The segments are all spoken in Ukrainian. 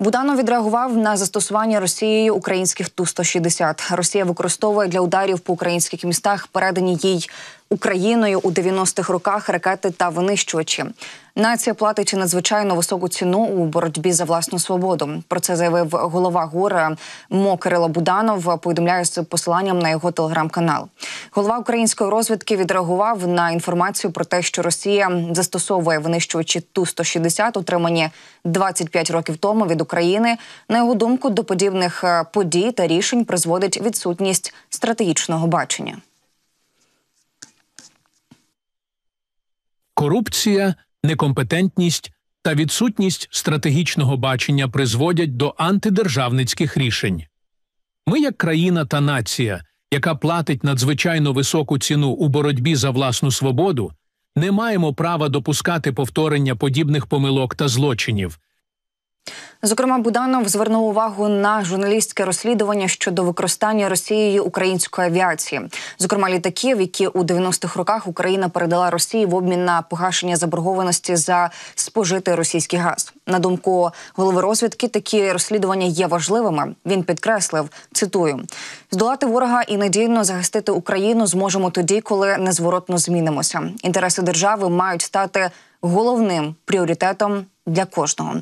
Будано відреагував на застосування Росією українських ту 160 Росія використовує для ударів по українських містах передані їй Україною у 90-х роках ракети та винищувачі. Нація платить надзвичайно високу ціну у боротьбі за власну свободу. Про це заявив голова ГУР МО Кирило Буданов. Повідомляє з посиланням на його телеграм-канал. Голова української розвідки відреагував на інформацію про те, що Росія застосовує винищувачі ту 160 отримані 25 років тому від України. На його думку, до подібних е, подій та рішень призводить відсутність стратегічного бачення. Корупція некомпетентність та відсутність стратегічного бачення призводять до антидержавницьких рішень. Ми, як країна та нація, яка платить надзвичайно високу ціну у боротьбі за власну свободу, не маємо права допускати повторення подібних помилок та злочинів. Зокрема, Буданов звернув увагу на журналістське розслідування щодо використання Росією української авіації, зокрема літаків, які у 90-х роках Україна передала Росії в обмін на погашення заборгованості за спожитий російський газ. На думку голови розвідки, такі розслідування є важливими. Він підкреслив цитую: здолати ворога і недільно захистити Україну зможемо тоді, коли незворотно змінимося. Інтереси держави мають стати головним пріоритетом для кожного.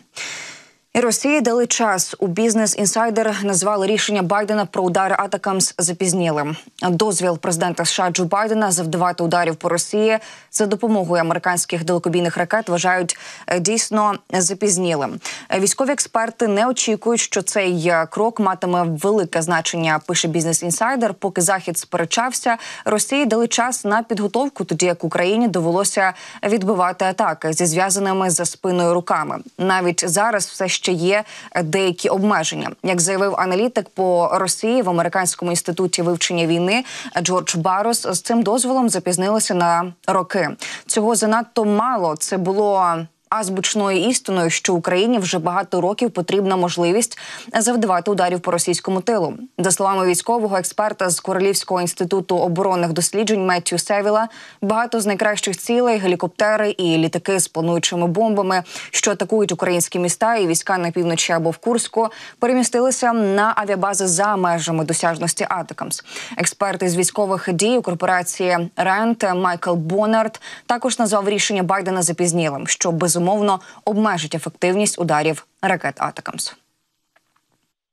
І Росії дали час у бізнес інсайдер назвали рішення Байдена про удари атакамс запізнілим. Дозвіл президента США Джо Байдена завдавати ударів по Росії за допомогою американських далекобійних ракет вважають е, дійсно запізнілим. Військові експерти не очікують, що цей е, крок матиме велике значення. Пише бізнес інсайдер. Поки захід сперечався, Росії дали час на підготовку, тоді як Україні довелося відбивати атаки зі зв'язаними за спиною руками. Навіть зараз все ще є деякі обмеження, як заявив аналітик по Росії в американському інституті вивчення війни Джордж Барос. З цим дозволом запізнилися на роки. Цього занадто мало це було азбучною істиною, що Україні вже багато років потрібна можливість завдавати ударів по російському тилу. За словами військового експерта з Королівського інституту оборонних досліджень Меттю Севіла, багато з найкращих цілей гелікоптери і літаки з плануючими бомбами, що атакують українські міста і війська на півночі або в Курську, перемістилися на авіабази за межами досяжності Атакамс. Експерти з військових дій у корпорації Рент Майкл Бонард також назвав рішення Байдена запізнілим, що без безумовно обмежить ефективність ударів ракет Атакамс.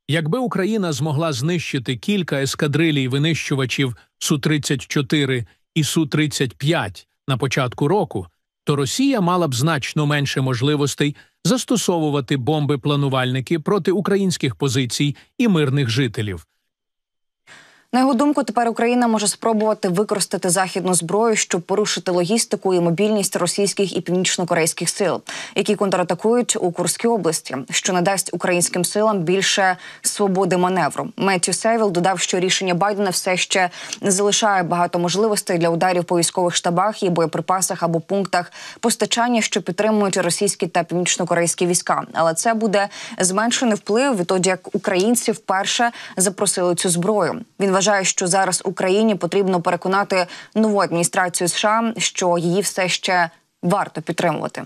Якби Україна змогла знищити кілька ескадрилій винищувачів су 34 і су 35 на початку року, то Росія мала б значно менше можливостей застосовувати бомби планувальники проти українських позицій і мирних жителів. На його думку, тепер Україна може спробувати використати західну зброю, щоб порушити логістику і мобільність російських і північно-корейських сил, які контратакують у Курській області, що надасть українським силам більше свободи маневру. Меттю Севіл додав, що рішення Байдена все ще не залишає багато можливостей для ударів по військових штабах і боєприпасах або пунктах постачання, що підтримують російські та північно-корейські війська. Але це буде зменшений вплив відтоді, як українці вперше запросили цю зброю. Він вважає, вважає, що зараз Україні потрібно переконати нову адміністрацію США, що її все ще варто підтримувати.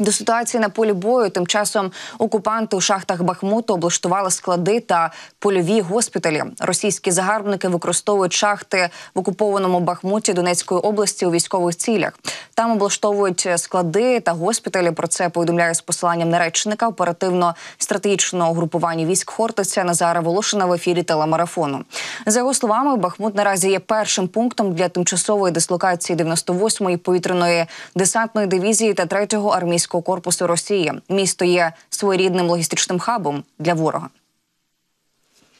До ситуації на полі бою тим часом окупанти у шахтах Бахмуту облаштували склади та польові госпіталі. Російські загарбники використовують шахти в окупованому Бахмуті Донецької області у військових цілях. Там облаштовують склади та госпіталі. Про це повідомляє з посиланням на речника оперативно-стратегічного групування військ Хортиця Назара Волошина в ефірі телемарафону. За його словами, Бахмут наразі є першим пунктом для тимчасової дислокації 98-ї повітряної десантної дивізії та третього армійського Азовського корпусу Росії. Місто є своєрідним логістичним хабом для ворога.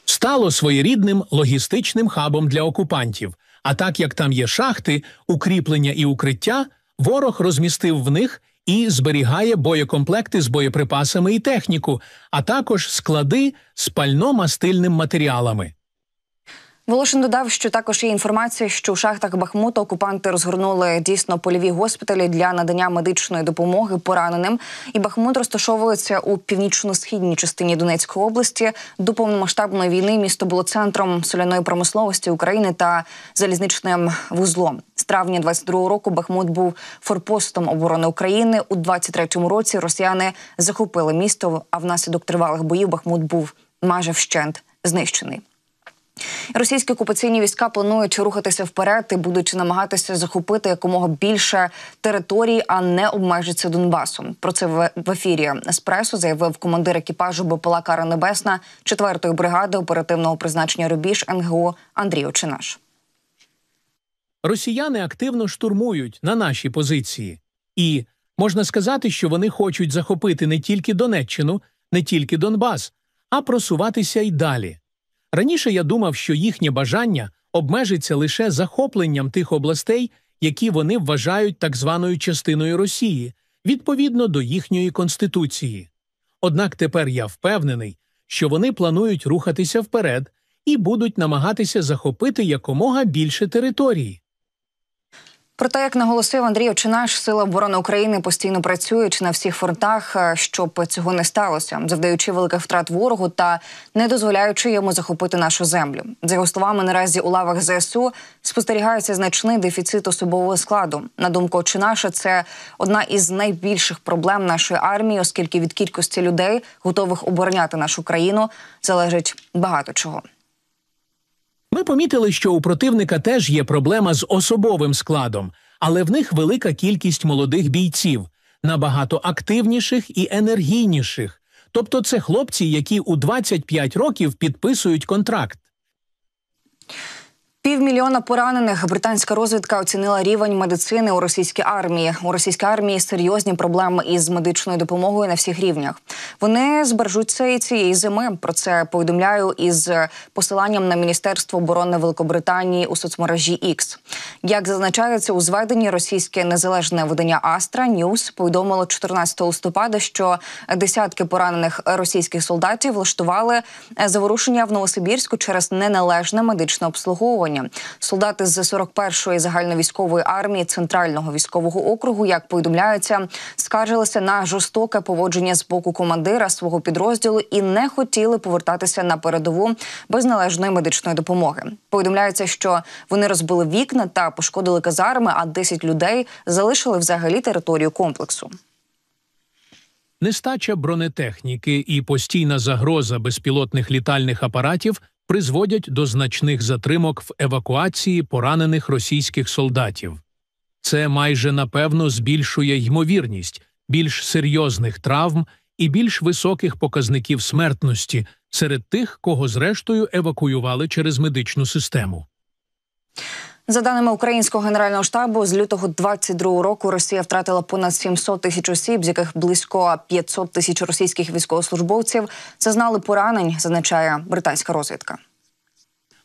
Стало своєрідним логістичним хабом для окупантів. А так як там є шахти, укріплення і укриття, ворог розмістив в них і зберігає боєкомплекти з боєприпасами і техніку, а також склади з пально мастильним матеріалами. Волошин додав, що також є інформація, що у шахтах Бахмута окупанти розгорнули дійсно польові госпіталі для надання медичної допомоги пораненим. І Бахмут розташовується у північно-східній частині Донецької області. До повномасштабної війни місто було центром соляної промисловості України та залізничним вузлом. З травня 22-го року Бахмут був форпостом оборони України. У 23-му році росіяни захопили місто. А внаслідок тривалих боїв Бахмут був майже вщент знищений. Російські окупаційні війська планують рухатися вперед і будуть намагатися захопити якомога більше територій, а не обмежитися Донбасом. Про це в ефірі еспресо заявив командир екіпажу БПЛА Кара Небесна 4-ї бригади оперативного призначення Рубіж НГО Андрій Очинаш. Росіяни активно штурмують на наші позиції, і можна сказати, що вони хочуть захопити не тільки Донеччину, не тільки Донбас, а просуватися й далі. Раніше я думав, що їхнє бажання обмежиться лише захопленням тих областей, які вони вважають так званою частиною Росії відповідно до їхньої конституції. Однак тепер я впевнений, що вони планують рухатися вперед і будуть намагатися захопити якомога більше території. Проте, як наголосив Андрій Очинаш, сила оборони України постійно працюють на всіх фронтах, е, щоб цього не сталося, завдаючи великих втрат ворогу та не дозволяючи йому захопити нашу землю. За його словами, наразі у лавах ЗСУ спостерігається значний дефіцит особового складу. На думку Очинаша, це одна із найбільших проблем нашої армії, оскільки від кількості людей, готових обороняти нашу країну, залежить багато чого. Ми помітили, що у противника теж є проблема з особовим складом, але в них велика кількість молодих бійців, набагато активніших і енергійніших. Тобто це хлопці, які у 25 років підписують контракт. Півмільйона поранених британська розвідка оцінила рівень медицини у російській армії. У російській армії серйозні проблеми із медичною допомогою на всіх рівнях. Вони збережуться і цієї зими. Про це повідомляю із посиланням на міністерство оборони Великобританії у соцмережі Ікс. Як зазначається у зведенні, російське незалежне видання Астра Ньюс повідомило 14 листопада, що десятки поранених російських солдатів влаштували е, заворушення в Новосибірську через неналежне медичне обслуговування. Солдати з 41-ї загальновійськової армії центрального військового округу, як повідомляється, скаржилися на жорстоке поводження з боку командира свого підрозділу і не хотіли повертатися на передову без належної медичної допомоги. Повідомляється, що вони розбили вікна та пошкодили казарми, а 10 людей залишили взагалі територію комплексу. Нестача бронетехніки і постійна загроза безпілотних літальних апаратів призводять до значних затримок в евакуації поранених російських солдатів. Це майже напевно збільшує ймовірність більш серйозних травм і більш високих показників смертності серед тих, кого зрештою евакуювали через медичну систему. За даними українського генерального штабу, з лютого 22 року Росія втратила понад 700 тисяч осіб, з яких близько 500 тисяч російських військовослужбовців зазнали поранень, зазначає британська розвідка.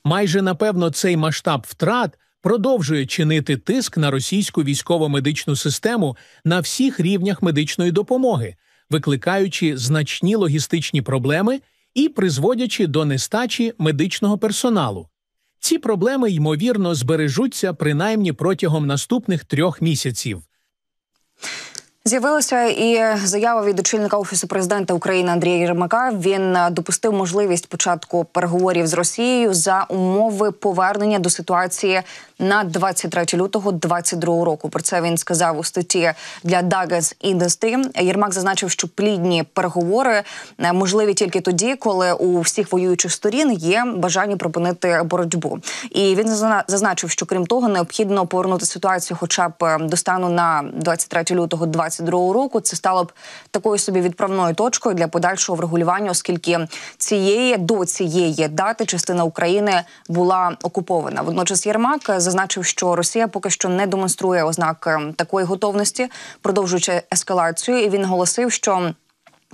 Майже напевно цей масштаб втрат продовжує чинити тиск на російську військово-медичну систему на всіх рівнях медичної допомоги, викликаючи значні логістичні проблеми і призводячи до нестачі медичного персоналу. Ці проблеми, ймовірно, збережуться принаймні протягом наступних трьох місяців. З'явилася і заява від очільника офісу президента України Андрія Єрмака. Він е, допустив можливість початку переговорів з Росією за умови повернення до ситуації на 23 лютого 2022 року. Про це він сказав у статті для Dagens Industry. Єрмак зазначив, що плідні переговори е, можливі тільки тоді, коли у всіх воюючих сторін є бажання припинити боротьбу. І він зазначив, що крім того, необхідно повернути ситуацію, хоча б е, до стану на 23 лютого 2022 2022 року. Це стало б такою собі відправною точкою для подальшого врегулювання, оскільки цієї до цієї дати частина України була окупована. Водночас Єрмак зазначив, що Росія поки що не демонструє ознак такої готовності, продовжуючи ескалацію, і він оголосив, що.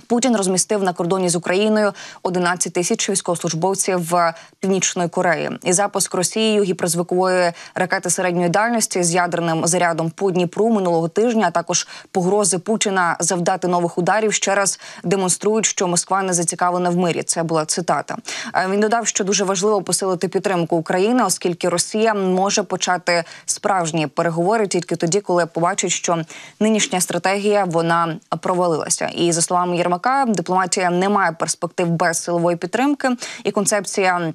Путін розмістив на кордоні з Україною 11 тисяч військовослужбовців північної Кореї і запуск Росією гіперзвукової ракети середньої дальності з ядерним зарядом по Дніпру минулого тижня. а Також погрози Путіна завдати нових ударів ще раз демонструють, що Москва не зацікавлена в мирі. Це була цитата. Е, він додав, що дуже важливо посилити підтримку України, оскільки Росія може почати справжні переговори тільки тоді, коли побачить, що нинішня стратегія вона провалилася. І за словами Єрмака, Єрмака дипломатія не має перспектив без силової підтримки, і концепція.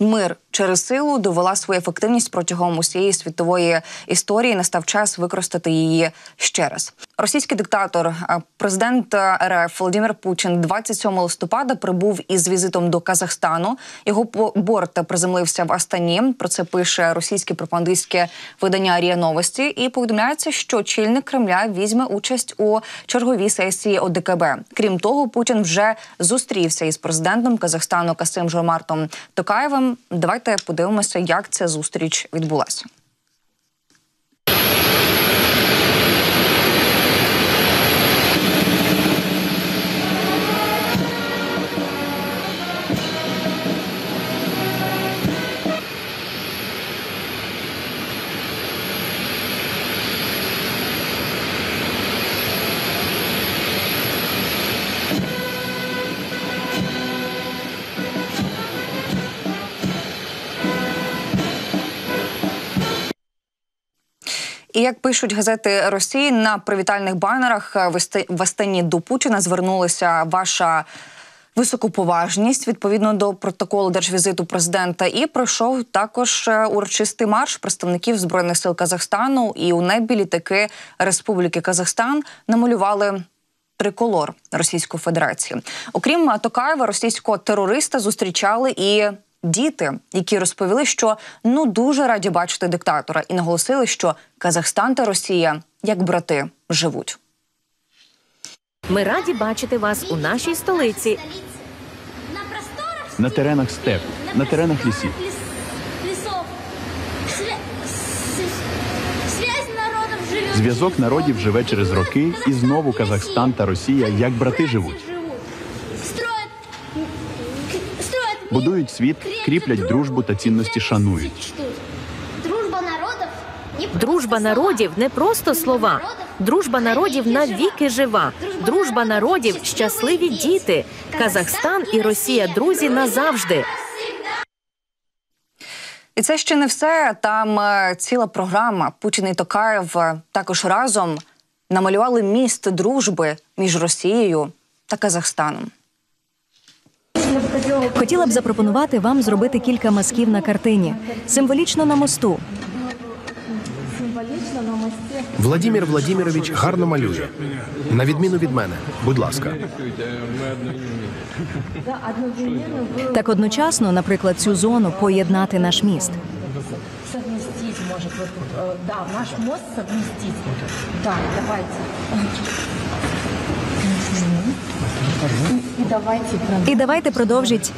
Мир через силу довела свою ефективність протягом усієї світової історії. Настав час використати її ще раз. Російський диктатор, е, президент е, РФ Володимир Путін, 27 листопада прибув із візитом до Казахстану. Його борт приземлився в Астані. Про це пише російське пропагандистське видання «Арія Новості. І повідомляється, що чільник Кремля візьме участь у черговій сесії ОДКБ. Крім того, Путін вже зустрівся із президентом Казахстану Касим Жомартом Токаєвим. Давайте подивимося, як ця зустріч відбулася. І як пишуть газети Росії на привітальних банерах е, в Астані до Путіна звернулася ваша. Високоповажність відповідно до протоколу держвізиту президента, і пройшов також е, урочистий марш представників збройних сил Казахстану. І у небі літаки Республіки Казахстан намалювали триколор Російської Федерації. Окрім Токаєва, російського терориста зустрічали і діти, які розповіли, що ну дуже раді бачити диктатора, і наголосили, що Казахстан та Росія як брати живуть. Ми раді бачити вас у нашій столиці. На теренах степ, на теренах лісів. Зв'язок народів живе через роки, і знову Казахстан та Росія як брати живуть будують світ, кріплять дружбу та цінності шанують. Дружба народів не просто слова. Дружба народів навіки жива. Дружба народів щасливі діти. Казахстан і Росія друзі назавжди. І це ще не все. Там е, ціла програма. Путін і Токаєв також разом намалювали міст дружби між Росією та Казахстаном. Хотіла б запропонувати вам зробити кілька мазків на картині. Символічно на мосту. Владімір Владімірович гарно малює. На відміну від мене, будь ласка. Так одночасно, наприклад, цю зону поєднати наш міст. Совместить, може, е, да, наш мост совместить. Так, давайте. І давайте продовжить.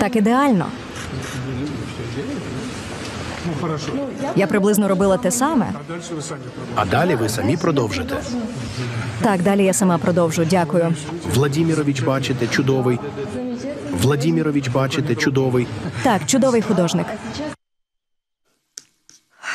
Так ідеально. Я приблизно робила те саме. А далі ви самі продовжите. Так, далі я сама продовжу. Дякую. Владімірович, бачите, чудовий. Владімірович, бачите, чудовий. Так, чудовий художник.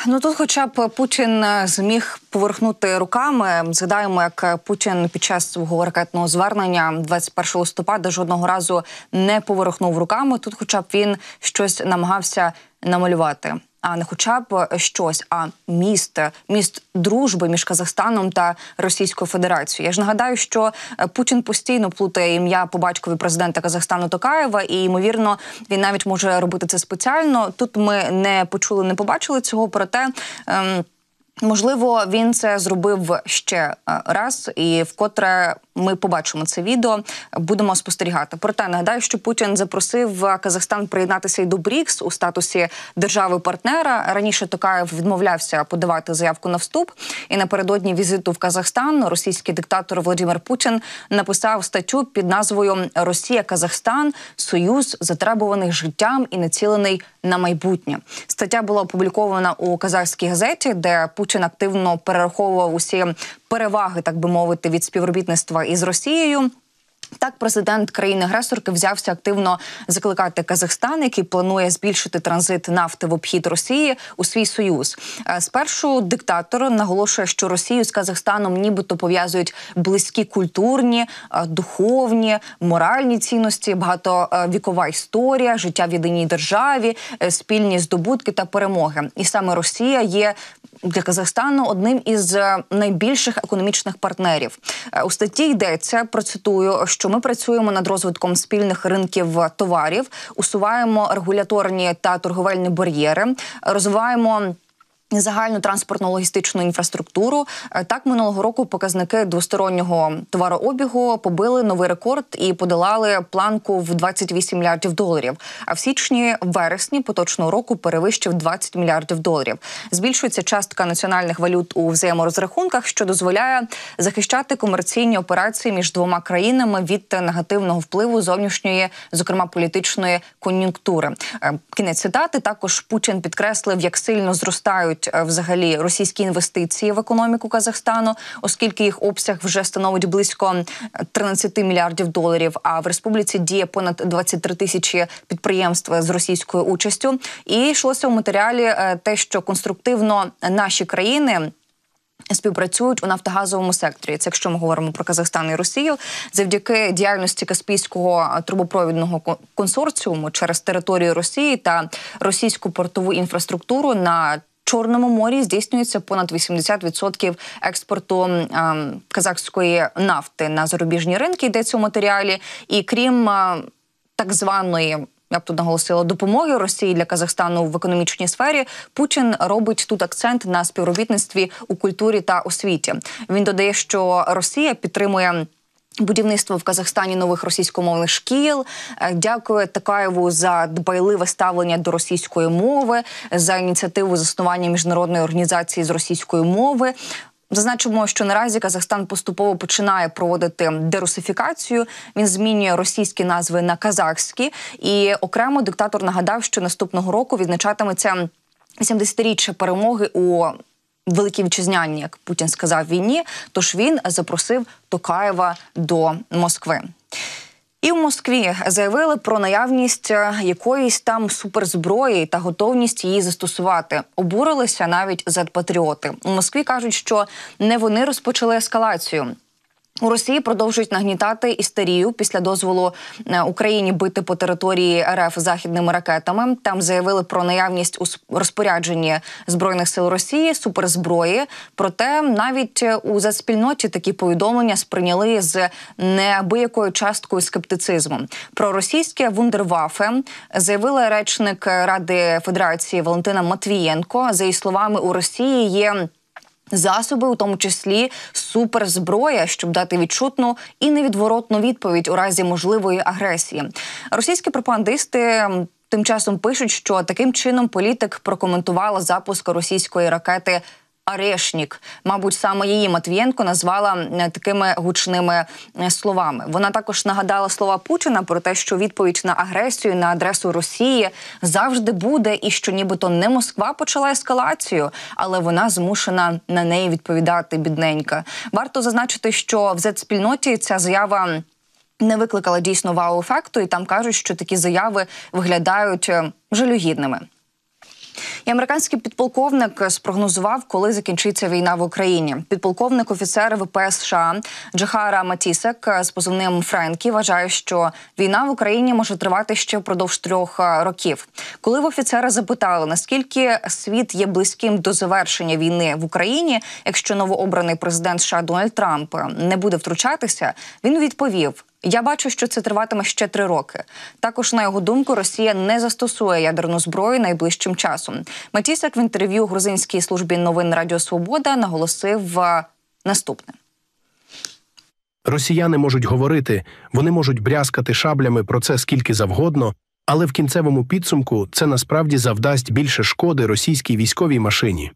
Ну тут, хоча б Путін е, зміг поверхнути руками, згадаємо, як е, Путін під час свого ракетного звернення 21 листопада жодного разу не поверхнув руками. Тут, хоча б він щось намагався намалювати а не хоча б е, щось, а міст, е, міст дружби між Казахстаном та Російською Федерацією. Я ж нагадаю, що е, Путін постійно плутає ім'я по батькові президента Казахстану Токаєва, і ймовірно, він навіть може робити це спеціально. Тут ми не почули, не побачили цього, проте. Ем, Можливо, він це зробив ще раз і вкотре ми побачимо це відео, будемо спостерігати. Проте нагадаю, що Путін запросив Казахстан приєднатися і до БРІКС у статусі держави-партнера. Раніше Токаєв відмовлявся подавати заявку на вступ. І напередодні візиту в Казахстан російський диктатор Володимир Путін написав статтю під назвою Росія, Казахстан, Союз затребуваний життям і націлений на майбутнє. Стаття була опублікована у казахській газеті, де Путін активно перераховував усі переваги, так би мовити, від співробітництва із Росією. Так, президент країни-агресорки взявся активно закликати Казахстан, який планує збільшити транзит нафти в обхід Росії у свій союз. Е, спершу диктатор наголошує, що Росію з Казахстаном нібито пов'язують близькі культурні, е, духовні, моральні цінності, багатовікова е, історія, життя в єдиній державі, спільні здобутки та перемоги. І саме Росія є для Казахстану одним із е, найбільших економічних партнерів. Е, у статті йдеться процитую, що ми працюємо над розвитком спільних ринків товарів, усуваємо регуляторні та торговельні бар'єри, розвиваємо. Загальну транспортно логістичну інфраструктуру е, так минулого року показники двостороннього товарообігу побили новий рекорд і подолали планку в 28 мільярдів доларів. А в січні вересні поточного року перевищив 20 мільярдів доларів. Збільшується частка національних валют у взаєморозрахунках, що дозволяє захищати комерційні операції між двома країнами від негативного впливу зовнішньої, зокрема політичної кон'юнктури. Е, кінець цитати також Путін підкреслив, як сильно зростають зменшить е, взагалі російські інвестиції в економіку Казахстану, оскільки їх обсяг вже становить близько 13 е, мільярдів доларів. А в республіці діє понад 23 тисячі підприємств з російською участю. І йшлося у матеріалі е, те, що конструктивно наші країни. Співпрацюють у нафтогазовому секторі. Це якщо ми говоримо про Казахстан і Росію, завдяки діяльності Каспійського трубопровідного консорціуму через територію Росії та російську портову інфраструктуру на Чорному морі здійснюється понад 80% експорту е, казахської нафти на зарубіжні ринки. Йдеться у матеріалі, і крім е, так званої. Я б тут наголосила допомоги Росії для Казахстану в економічній сфері. Путін робить тут акцент на співробітництві у культурі та освіті. Він додає, що Росія підтримує. Будівництво в Казахстані нових російськомовних шкіл. Е, дякую Такаєву за дбайливе ставлення до російської мови, за ініціативу заснування міжнародної організації з російської мови. Зазначимо, що наразі Казахстан поступово починає проводити дерусифікацію. Він змінює російські назви на казахські, і окремо диктатор нагадав, що наступного року відзначатиметься 80-річчя перемоги у великій вітчизняній, як Путін сказав, війні. Тож він запросив Токаєва до Москви. І в Москві заявили про наявність е, якоїсь там суперзброї та готовність її застосувати. Обурилися навіть патріоти. У Москві кажуть, що не вони розпочали ескалацію. У Росії продовжують нагнітати істерію після дозволу е, Україні бити по території РФ західними ракетами. Там заявили про наявність у розпорядженні збройних сил Росії суперзброї. Проте навіть е, у заспільноті такі повідомлення сприйняли з неабиякою часткою скептицизму. Про російське вундервафе заявила речник Ради Федерації Валентина Матвієнко. За її словами, у Росії є засоби, у тому числі суперзброя, щоб дати відчутну і невідворотну відповідь у разі можливої агресії. Російські пропагандисти. Тим часом пишуть, що таким чином політик прокоментувала запуск російської ракети Арешнік, мабуть, саме її Матвієнко назвала е, такими гучними е, словами. Вона також нагадала слова Путіна про те, що відповідь на агресію на адресу Росії завжди буде, і що нібито не Москва почала ескалацію, але вона змушена на неї відповідати. Бідненька варто зазначити, що в z ця заява. Не викликала дійсно вау-ефекту, і там кажуть, що такі заяви виглядають е, жалюгідними. І американський підполковник спрогнозував, коли закінчиться війна в Україні. Підполковник офіцер ВПС США Джахара Матісек з позивним Френкі вважає, що війна в Україні може тривати ще впродовж трьох е, років. Коли в офіцера запитали, наскільки світ є близьким до завершення війни в Україні, якщо новообраний президент США Дональд Трамп не буде втручатися, він відповів: я бачу, що це триватиме ще три роки. Також на його думку, Росія не застосує ядерну зброю найближчим часом. Матісак в інтерв'ю грузинській службі новин Радіо Свобода наголосив е, наступне. Росіяни можуть говорити, вони можуть брязкати шаблями про це скільки завгодно, але в кінцевому підсумку це насправді завдасть більше шкоди російській військовій машині.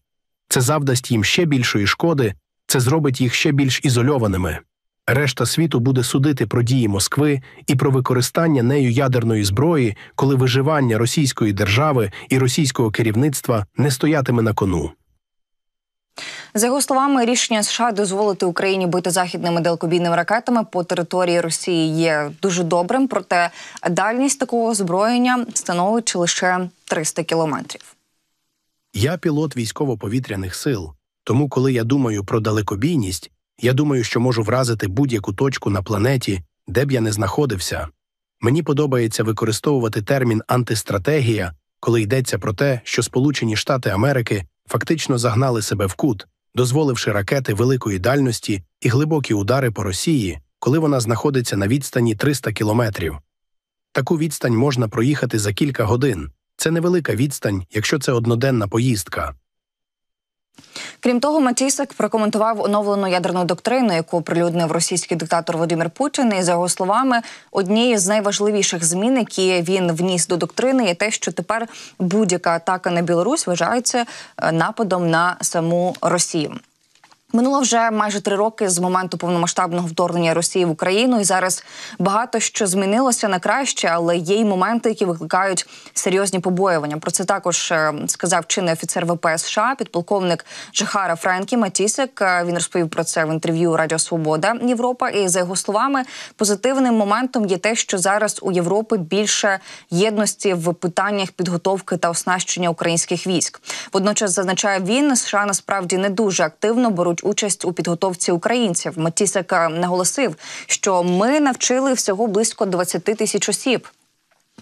Це завдасть їм ще більшої шкоди, це зробить їх ще більш ізольованими. Решта світу буде судити про дії Москви і про використання нею ядерної зброї, коли виживання російської держави і російського керівництва не стоятиме на кону. За його словами, рішення США дозволити Україні бити західними далекобійними ракетами по території Росії є дуже добрим, проте дальність такого озброєння становить лише 300 кілометрів. Я пілот військово-повітряних сил, тому коли я думаю про далекобійність, я думаю, що можу вразити будь-яку точку на планеті, де б я не знаходився. Мені подобається використовувати термін антистратегія, коли йдеться про те, що Сполучені Штати Америки фактично загнали себе в кут, дозволивши ракети великої дальності і глибокі удари по Росії, коли вона знаходиться на відстані 300 кілометрів. Таку відстань можна проїхати за кілька годин. Це невелика відстань, якщо це одноденна поїздка. Крім того, Матісак прокоментував оновлену ядерну доктрину, яку оприлюднив російський диктатор Володимир Путін. І за його словами, однією з найважливіших змін, які він вніс до доктрини, є те, що тепер будь-яка атака на Білорусь вважається е, нападом на саму Росію. Минуло вже майже три роки з моменту повномасштабного вторгнення Росії в Україну, і зараз багато що змінилося на краще, але є й моменти, які викликають серйозні побоювання. Про це також е, сказав чинний офіцер ВПС США, підполковник Джахара Френкі Матісик. Е, він розповів про це в інтерв'ю Радіо Свобода Європа. І за його словами, позитивним моментом є те, що зараз у Європи більше єдності в питаннях підготовки та оснащення українських військ. Водночас зазначає він, США насправді не дуже активно беруть участь у підготовці українців. Матісек е, наголосив, що ми навчили всього близько 20 тисяч осіб.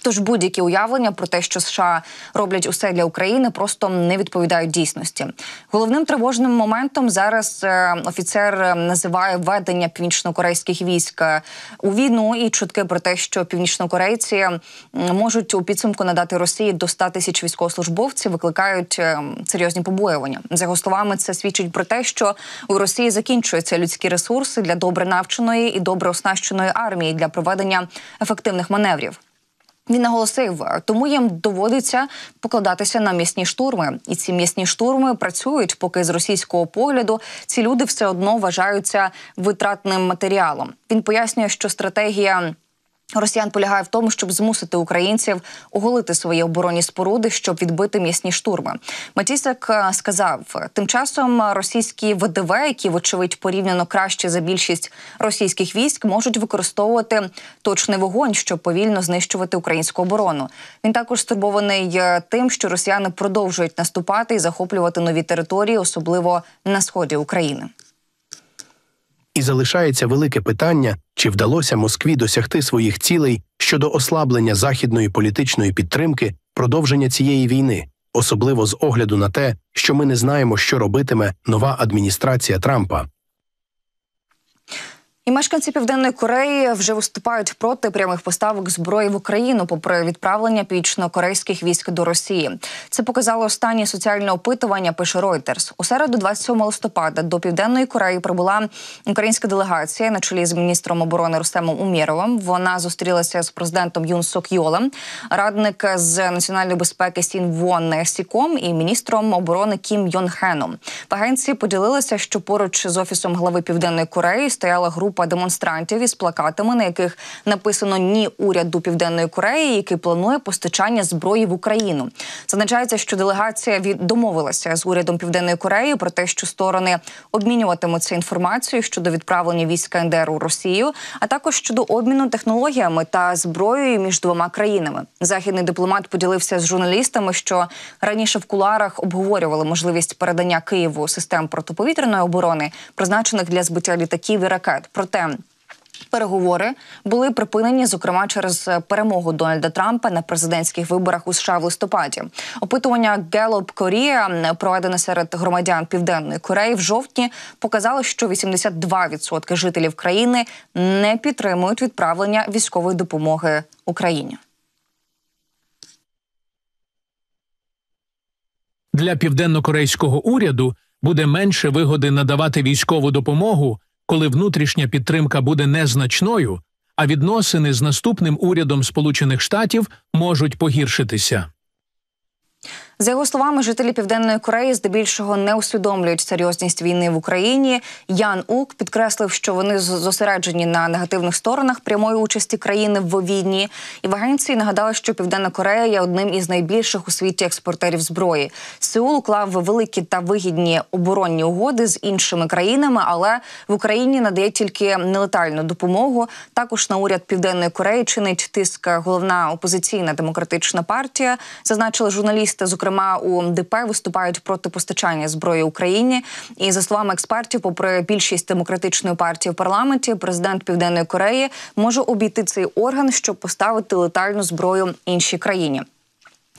Тож будь-які уявлення про те, що США роблять усе для України, просто не відповідають дійсності. Головним тривожним моментом зараз е, офіцер е, називає введення північнокорейських військ е, у війну і чутки про те, що північнокорейці можуть у підсумку надати Росії до 100 тисяч військовослужбовців, викликають серйозні побоювання. За його словами, це свідчить про те, що у Росії закінчуються людські ресурси для добре навченої і добре оснащеної армії для проведення ефективних маневрів. Він наголосив, тому їм доводиться покладатися на місні штурми, і ці місні штурми працюють, поки з російського погляду ці люди все одно вважаються витратним матеріалом. Він пояснює, що стратегія Росіян полягає в тому, щоб змусити українців оголити свої оборонні споруди, щоб відбити місні штурми. Матісак е, сказав: тим часом російські ВДВ, які вочевидь порівняно краще за більшість російських військ, можуть використовувати точний вогонь, щоб повільно знищувати українську оборону. Він також стурбований е, тим, що росіяни продовжують наступати і захоплювати нові території, особливо на сході України і залишається велике питання, чи вдалося Москві досягти своїх цілей щодо ослаблення західної політичної підтримки продовження цієї війни, особливо з огляду на те, що ми не знаємо, що робитиме нова адміністрація Трампа. І мешканці південної Кореї вже виступають проти прямих поставок зброї в Україну, попри відправлення північно-корейських військ до Росії. Це показало останнє соціальне опитування. Пише Reuters. у середу, 27 листопада, до південної Кореї прибула українська делегація на чолі з міністром оборони Рустемом Умєровим. Вона зустрілася з президентом Юн Сок Йолем, радник з національної безпеки Сін Вон Сіком і міністром оборони Кім Йон Хеном. В агенції поділилися, що поруч з офісом глави південної Кореї стояла група група демонстрантів із плакатами, на яких написано ні уряду Південної Кореї, який планує постачання зброї в Україну. Зазначається, що делегація від домовилася з урядом Південної Кореї про те, що сторони обмінюватимуться інформацією щодо відправлення військ НДР у Росію, а також щодо обміну технологіями та зброєю між двома країнами. Західний дипломат поділився з журналістами, що раніше в куларах обговорювали можливість передання Києву систем протиповітряної оборони, призначених для збиття літаків і ракет. Проте Переговори були припинені, зокрема через е, перемогу Дональда Трампа на президентських виборах у США в листопаді. Опитування Gallup Korea, проведене серед громадян Південної Кореї в жовтні, показало, що 82% жителів країни не підтримують відправлення військової допомоги Україні. Для південнокорейського уряду буде менше вигоди надавати військову допомогу коли внутрішня підтримка буде незначною, а відносини з наступним урядом Сполучених Штатів можуть погіршитися. За його словами, жителі Південної Кореї здебільшого не усвідомлюють серйозність війни в Україні. Ян Ук підкреслив, що вони зосереджені на негативних сторонах прямої участі країни в війні. І в агенції нагадали, що Південна Корея є одним із найбільших у світі експортерів зброї. Сеул уклав великі та вигідні оборонні угоди з іншими країнами, але в Україні надає тільки нелетальну допомогу. Також на уряд Південної Кореї чинить тиск головна опозиційна демократична партія, зазначили журналісти, зокрема зокрема у ДП, виступають проти постачання зброї Україні. І за словами експертів, попри більшість демократичної партії в парламенті, президент Південної Кореї може обійти цей орган, щоб поставити летальну зброю іншій країні.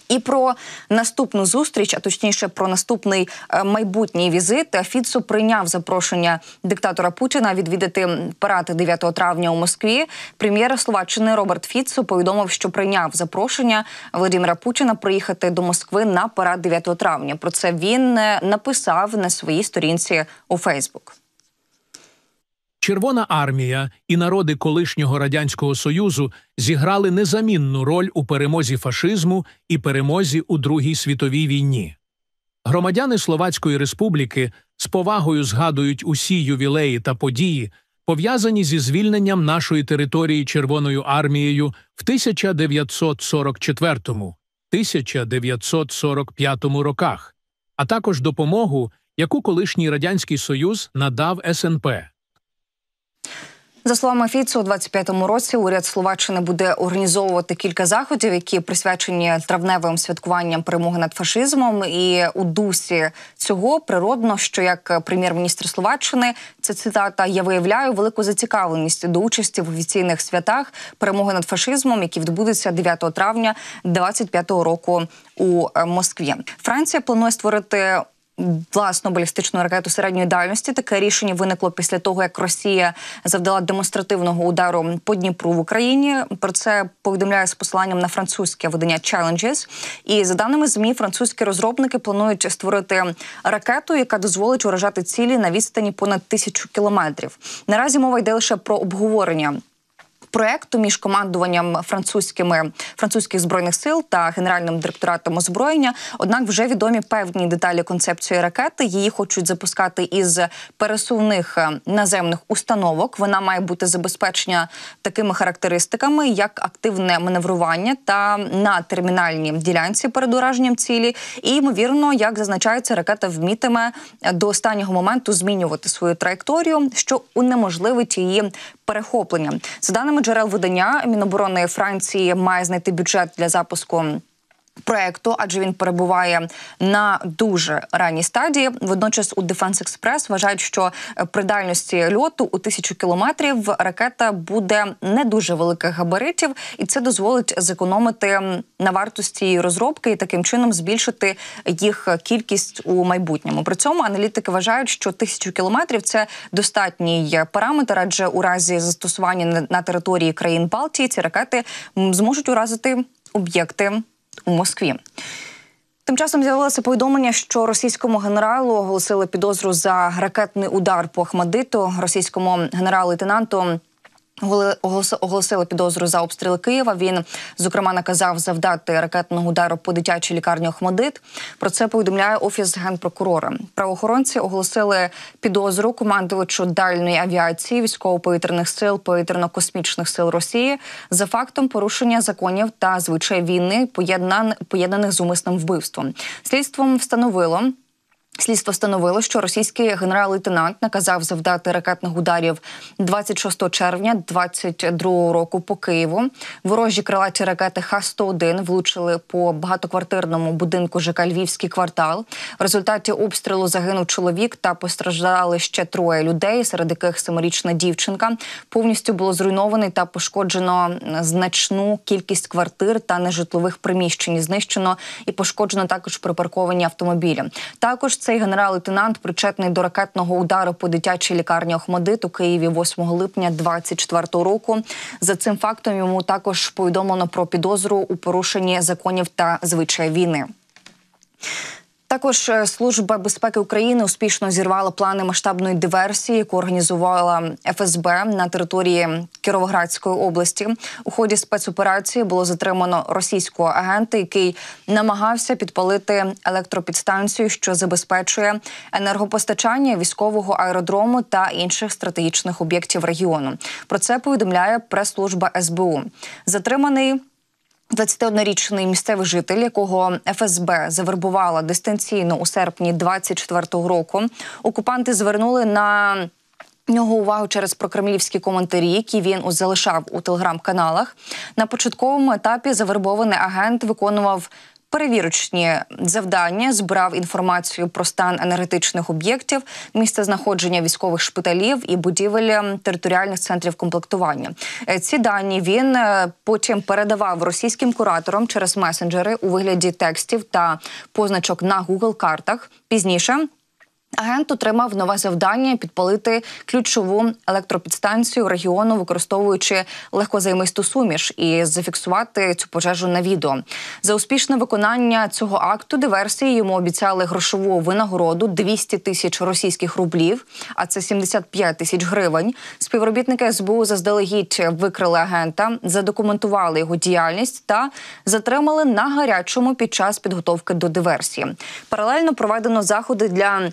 І про наступну зустріч, а точніше про наступний е, майбутній візит, Фіцу прийняв запрошення диктатора Путіна відвідати парад 9 травня у Москві. Прем'єр Словаччини Роберт Фіцу повідомив, що прийняв запрошення Володимира Путіна приїхати до Москви на парад 9 травня. Про це він е, написав на своїй сторінці у Фейсбук. Червона армія і народи колишнього радянського союзу зіграли незамінну роль у перемозі фашизму і перемозі у Другій світовій війні. Громадяни Словацької республіки з повагою згадують усі ювілеї та події, пов'язані зі звільненням нашої території Червоною армією в 1944-1945 роках, а також допомогу, яку колишній радянський союз надав СНП. За словами Фіцу, у 25-му році уряд Словаччини буде організовувати кілька заходів, які присвячені травневим святкуванням перемоги над фашизмом. І у дусі цього природно, що як прем'єр-міністр Словаччини, це цитата я виявляю велику зацікавленість до участі в офіційних святах перемоги над фашизмом, які відбудуться 9 травня 25-го року у е, Москві. Франція планує створити власну балістичну ракету середньої дальності. Таке рішення виникло після того, як Росія завдала демонстративного удару по Дніпру в Україні. Про це повідомляє з посиланням на французьке видання Challenges. І за даними змі, французькі розробники планують створити ракету, яка дозволить уражати цілі на відстані понад тисячу кілометрів. Наразі мова йде лише про обговорення проекту між командуванням французькими французьких збройних сил та генеральним директоратом озброєння. Однак вже відомі певні деталі концепції ракети. Її хочуть запускати із пересувних е, наземних установок. Вона має бути забезпечена такими характеристиками, як активне маневрування та на термінальній ділянці перед ураженням цілі. І ймовірно, як зазначається, ракета вмітиме до останнього моменту змінювати свою траєкторію, що унеможливить її перехоплення. За даними джерел видання Міноборони Франції має знайти бюджет для запуску проекту, адже він перебуває на дуже ранній стадії. Водночас у Defense Express вважають, що е, при дальності льоту у тисячу кілометрів ракета буде не дуже великих габаритів, і це дозволить зекономити на вартості її розробки і таким чином збільшити їх кількість у майбутньому. При цьому аналітики вважають, що тисячу кілометрів це достатній параметр, адже у разі застосування на території країн Балтії ці ракети зможуть уразити об'єкти у Москві. Тим часом з'явилося повідомлення, що російському генералу оголосили підозру за ракетний удар по Ахмадиту, російському генерал-лейтенанту оголосили підозру за обстріл Києва. Він зокрема наказав завдати ракетного удару по дитячій лікарні Охмадит. Про це повідомляє офіс генпрокурора. Правоохоронці оголосили підозру командувачу дальної авіації військово-повітряних сил повітряно-космічних сил Росії за фактом порушення законів та звичай війни поєднаних з умисним вбивством. Слідством встановило. Слідство встановило, що російський генерал-лейтенант наказав завдати ракетних ударів 26 червня 2022 року по Києву. Ворожі крилаті ракети Х-101 влучили по багатоквартирному будинку ЖК Львівський квартал. В результаті обстрілу загинув чоловік та постраждали ще троє людей, серед яких семирічна дівчинка. Повністю було зруйнований та пошкоджено значну кількість квартир та нежитлових приміщень. Знищено і пошкоджено також припарковані автомобілі. Також цей генерал-лейтенант причетний до ракетного удару по дитячій лікарні Охмадит у Києві 8 липня 2024 року. За цим фактом йому також повідомлено про підозру у порушенні законів та звичаїв війни. Також е, служба безпеки України успішно зірвала плани масштабної диверсії, яку організувала ФСБ на території Кіровоградської області. У ході спецоперації було затримано російського агента, який намагався підпалити електропідстанцію, що забезпечує енергопостачання військового аеродрому та інших стратегічних об'єктів регіону. Про це повідомляє прес-служба СБУ. Затриманий. 21-річний місцевий житель, якого ФСБ завербувала дистанційно у серпні 24-го року, окупанти звернули на Нього увагу через прокремлівські коментарі, які він залишав у телеграм-каналах. На початковому етапі завербований агент виконував перевірочні завдання, збирав інформацію про стан енергетичних об'єктів, місце знаходження військових шпиталів і будівель ем, територіальних центрів комплектування. Е, ці дані він е, потім передавав російським кураторам через месенджери у вигляді текстів та позначок на Google картах пізніше. Агент отримав нове завдання підпалити ключову електропідстанцію регіону, використовуючи легкозаймисту суміш і зафіксувати цю пожежу на відео. За успішне виконання цього акту диверсії йому обіцяли грошову винагороду 200 тисяч російських рублів, а це 75 тисяч гривень. Співробітники СБУ заздалегідь викрили агента, задокументували його діяльність та затримали на гарячому під час підготовки до диверсії. Паралельно проведено заходи для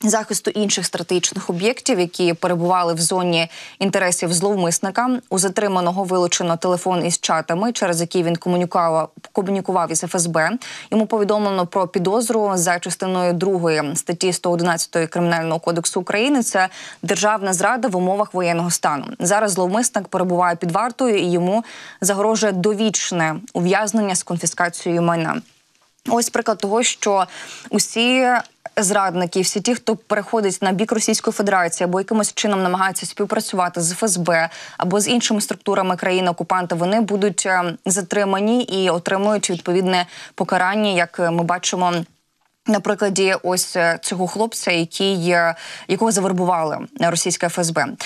захисту інших стратегічних об'єктів, які перебували в зоні інтересів зловмисника. У затриманого вилучено телефон із чатами, через які він комунікував комунікував із ФСБ. Йому повідомлено про підозру за частиною 2 статті 111 кримінального кодексу України. Це державна зрада в умовах воєнного стану. Зараз зловмисник перебуває під вартою і йому загрожує довічне ув'язнення з конфіскацією майна. Ось приклад того, що усі зрадники, всі ті, хто переходить на бік Російської Федерації або якимось чином намагаються співпрацювати з ФСБ або з іншими структурами країни окупанта, вони будуть е, затримані і отримують відповідне покарання, як е, ми бачимо. На прикладі ось е, цього хлопця, який якого завербували російське ФСБ.